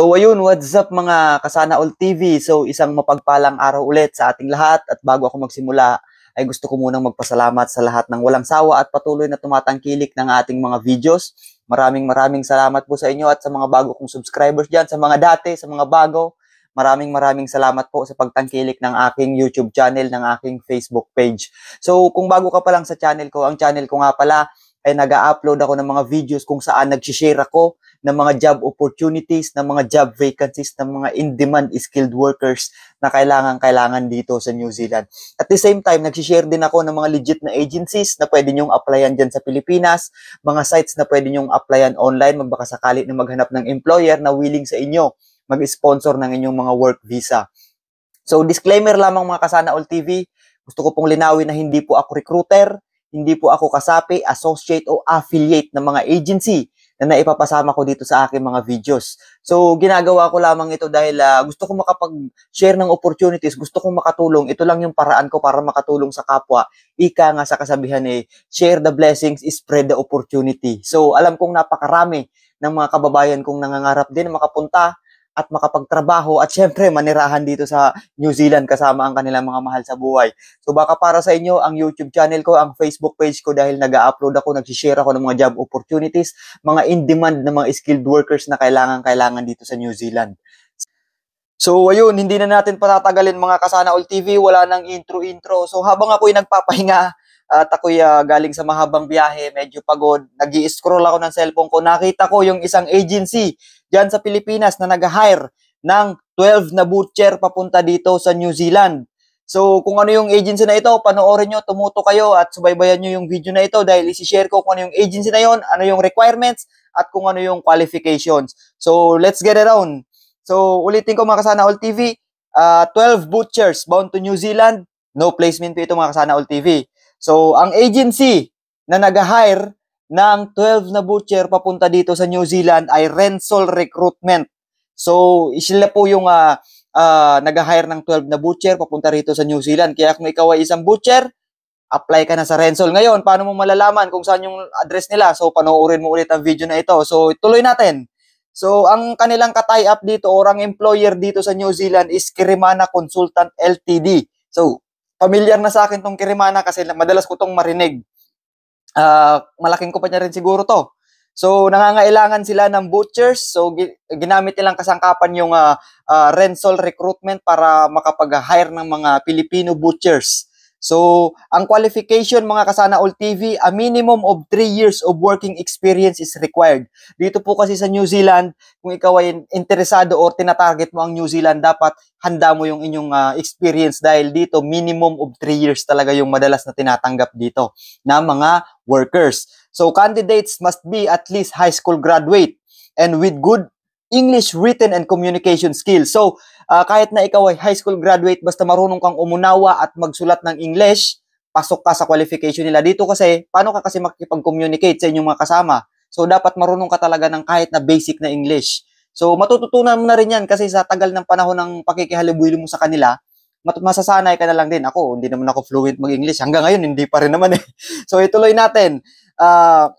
So ayun, what's up mga Kasana All TV? So isang mapagpalang araw ulit sa ating lahat at bago ako magsimula ay gusto ko munang magpasalamat sa lahat ng walang sawa at patuloy na tumatangkilik ng ating mga videos. Maraming maraming salamat po sa inyo at sa mga bago kong subscribers dyan, sa mga dati, sa mga bago. Maraming maraming salamat po sa pagtangkilik ng aking YouTube channel, ng aking Facebook page. So kung bago ka pa lang sa channel ko, ang channel ko nga pala ay nag-upload ako ng mga videos kung saan nag-share ako ng mga job opportunities, ng mga job vacancies, ng mga in-demand skilled workers na kailangan-kailangan dito sa New Zealand. At the same time, nagsishare din ako ng mga legit na agencies na pwede nyong applyan dyan sa Pilipinas, mga sites na pwede nyong applyan online, magbaka sakali na maghanap ng employer na willing sa inyo mag-sponsor ng inyong mga work visa. So disclaimer lamang mga kasana all TV, gusto ko pong linawin na hindi po ako recruiter, hindi po ako kasapi, associate o affiliate ng mga agency na ipapasama ko dito sa aking mga videos. So, ginagawa ko lamang ito dahil uh, gusto ko makapag-share ng opportunities, gusto kong makatulong. Ito lang yung paraan ko para makatulong sa kapwa. Ika nga sa kasabihan eh, share the blessings, spread the opportunity. So, alam kong napakarami ng mga kababayan kong nangangarap din makapunta at makapagtrabaho at syempre manirahan dito sa New Zealand kasama ang kanilang mga mahal sa buhay. So baka para sa inyo ang YouTube channel ko, ang Facebook page ko dahil nag-upload ako, nag-share ako ng mga job opportunities, mga in-demand na mga skilled workers na kailangan-kailangan dito sa New Zealand. So ayun, hindi na natin patatagalin mga Kasana All TV, wala nang intro-intro. So habang ako'y nagpapahinga, at ako'y uh, galing sa mahabang biyahe, medyo pagod. nag scroll ako ng cellphone ko. Nakita ko yung isang agency dyan sa Pilipinas na nag-hire ng 12 na butcher papunta dito sa New Zealand. So kung ano yung agency na ito, panoorin nyo, tumuto kayo at subaybayan nyo yung video na ito dahil isi-share ko kung ano yung agency na yon, ano yung requirements, at kung ano yung qualifications. So let's get around. So ulitin ko mga kasana All TV, uh, ah, 12 butchers bound to New Zealand, no placement fee ito mga kasana All TV. So, ang agency na nag-hire ng 12 na butcher papunta dito sa New Zealand ay Rensol Recruitment. So, sila po yung uh, uh, nag-hire ng 12 na butcher papunta rito sa New Zealand. Kaya kung ikaw ay isang butcher, apply ka na sa Rensol. Ngayon, paano mo malalaman kung saan yung address nila? So, panoorin mo ulit ang video na ito. So, tuloy natin. So, ang kanilang ka up dito orang employer dito sa New Zealand is Kirimana Consultant LTD. So, Familiar na sa akin tong Kirimana kasi madalas ko tong marinig. Uh, malaking kumpanya rin siguro to. So, nangangailangan sila ng butchers. So, ginamit nilang kasangkapan yung uh, uh, Rensol recruitment para makapag-hire ng mga Filipino butchers. So, ang qualification mga kasana All TV, a minimum of 3 years of working experience is required. Dito po kasi sa New Zealand, kung ikaw ay interesado or tinatarget mo ang New Zealand, dapat handa mo yung inyong uh, experience dahil dito minimum of 3 years talaga yung madalas na tinatanggap dito na mga workers. So, candidates must be at least high school graduate and with good English written and communication skills. So, Uh, kahit na ikaw ay high school graduate, basta marunong kang umunawa at magsulat ng English, pasok ka sa qualification nila dito kasi paano ka kasi makikipag-communicate sa inyong mga kasama? So dapat marunong ka talaga ng kahit na basic na English. So matututunan mo na rin yan kasi sa tagal ng panahon ng pakikihalubilo mo sa kanila, masasanay ka na lang din. Ako, hindi naman ako fluent mag-English. Hanggang ngayon, hindi pa rin naman eh. So ituloy natin. Uh,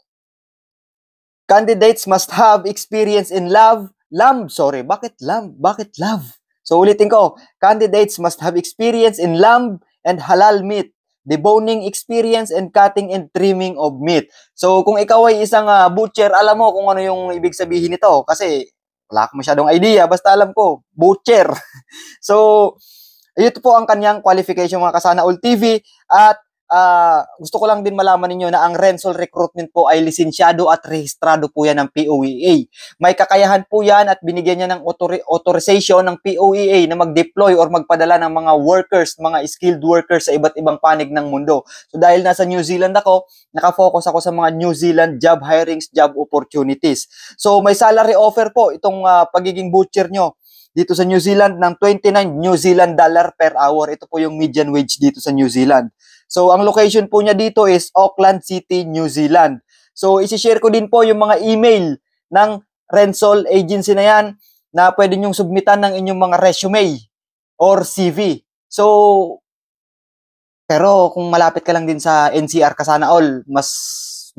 candidates must have experience in love. Lamb, sorry. Bakit lamb? Bakit love? So ulitin ko, candidates must have experience in lamb and halal meat, deboning experience and cutting and trimming of meat. So kung ikaw ay isang uh, butcher, alam mo kung ano yung ibig sabihin nito kasi wala akong masyadong idea, basta alam ko, butcher. so, ito po ang kanyang qualification mga kasana all TV at uh, gusto ko lang din malaman ninyo na ang Rensol Recruitment po ay lisensyado at rehistrado po yan ng POEA. May kakayahan po yan at binigyan niya ng author- authorization ng POEA na mag-deploy or magpadala ng mga workers, mga skilled workers sa iba't ibang panig ng mundo. So dahil nasa New Zealand ako, nakafocus ako sa mga New Zealand job hirings, job opportunities. So may salary offer po itong uh, pagiging butcher nyo dito sa New Zealand ng 29 New Zealand dollar per hour. Ito po yung median wage dito sa New Zealand. So, ang location po niya dito is Auckland City, New Zealand. So, isi-share ko din po yung mga email ng Rensol agency na yan na pwede nyong submitan ng inyong mga resume or CV. So, pero kung malapit ka lang din sa NCR ka sana all, mas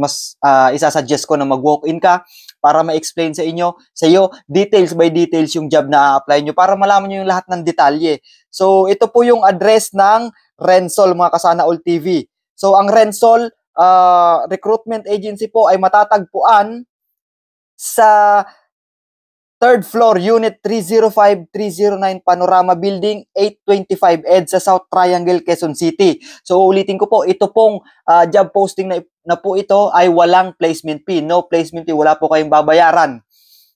mas uh, isasuggest ko na mag-walk-in ka para ma-explain sa inyo, sa iyo, details by details yung job na a-apply nyo para malaman nyo yung lahat ng detalye. So, ito po yung address ng Rensol mga kasana all TV. So ang Rensol uh, recruitment agency po ay matatagpuan sa third floor unit 305-309 Panorama Building 825 ED sa South Triangle Quezon City. So ulitin ko po, ito pong uh, job posting na, na po ito ay walang placement fee. No placement fee, wala po kayong babayaran.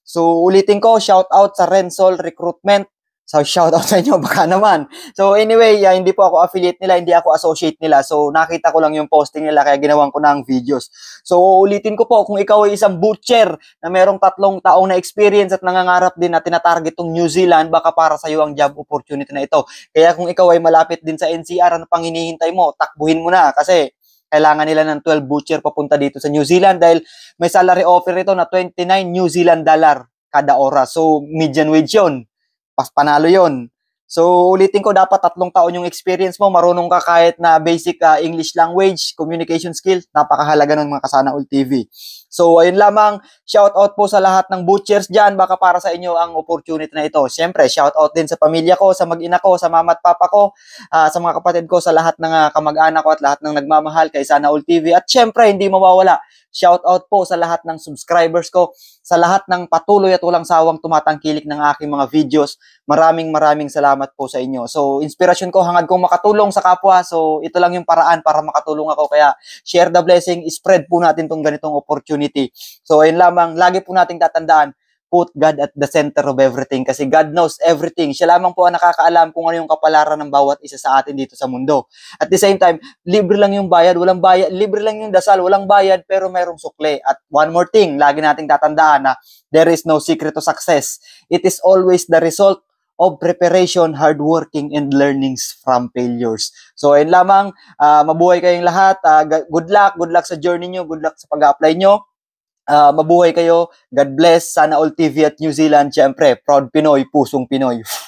So ulitin ko, shout out sa Rensol Recruitment So, shout out sa inyo, baka naman. So, anyway, uh, hindi po ako affiliate nila, hindi ako associate nila. So, nakita ko lang yung posting nila, kaya ginawan ko na ang videos. So, ulitin ko po, kung ikaw ay isang butcher na merong tatlong taong na experience at nangangarap din na tinatarget tong New Zealand, baka para sa iyo ang job opportunity na ito. Kaya kung ikaw ay malapit din sa NCR, ano pang hinihintay mo? Takbuhin mo na kasi kailangan nila ng 12 butcher papunta dito sa New Zealand dahil may salary offer ito na 29 New Zealand dollar kada oras. So, median wage yun pas panalo yon. So, ulitin ko, dapat tatlong taon yung experience mo. Marunong ka kahit na basic uh, English language, communication skill. Napakahalaga nun mga kasana ul TV. So, ayun lamang. Shout out po sa lahat ng butchers diyan, Baka para sa inyo ang opportunity na ito. Siyempre, shout out din sa pamilya ko, sa mag-ina ko, sa mama at papa ko, uh, sa mga kapatid ko, sa lahat ng uh, kamag-anak ko at lahat ng nagmamahal kay Sana All TV. At siyempre, hindi mawawala. Shout out po sa lahat ng subscribers ko sa lahat ng patuloy at walang sawang tumatangkilik ng aking mga videos. Maraming maraming salamat po sa inyo. So, inspirasyon ko, hangad kong makatulong sa kapwa. So, ito lang yung paraan para makatulong ako. Kaya, share the blessing, spread po natin tong ganitong opportunity. So, ayun lamang, lagi po nating tatandaan, put God at the center of everything kasi God knows everything. Siya lamang po ang nakakaalam kung ano yung kapalaran ng bawat isa sa atin dito sa mundo. At the same time, libre lang yung bayad, walang bayad, libre lang yung dasal, walang bayad pero merong sukle. At one more thing, lagi nating tatandaan na there is no secret to success. It is always the result of preparation, hard working, and learnings from failures. So, ayun lamang. Uh, mabuhay kayong lahat. Uh, good luck. Good luck sa journey nyo. Good luck sa pag-apply nyo. Uh, mabuhay kayo. God bless. Sana all TV at New Zealand. Siyempre, proud Pinoy, pusong Pinoy.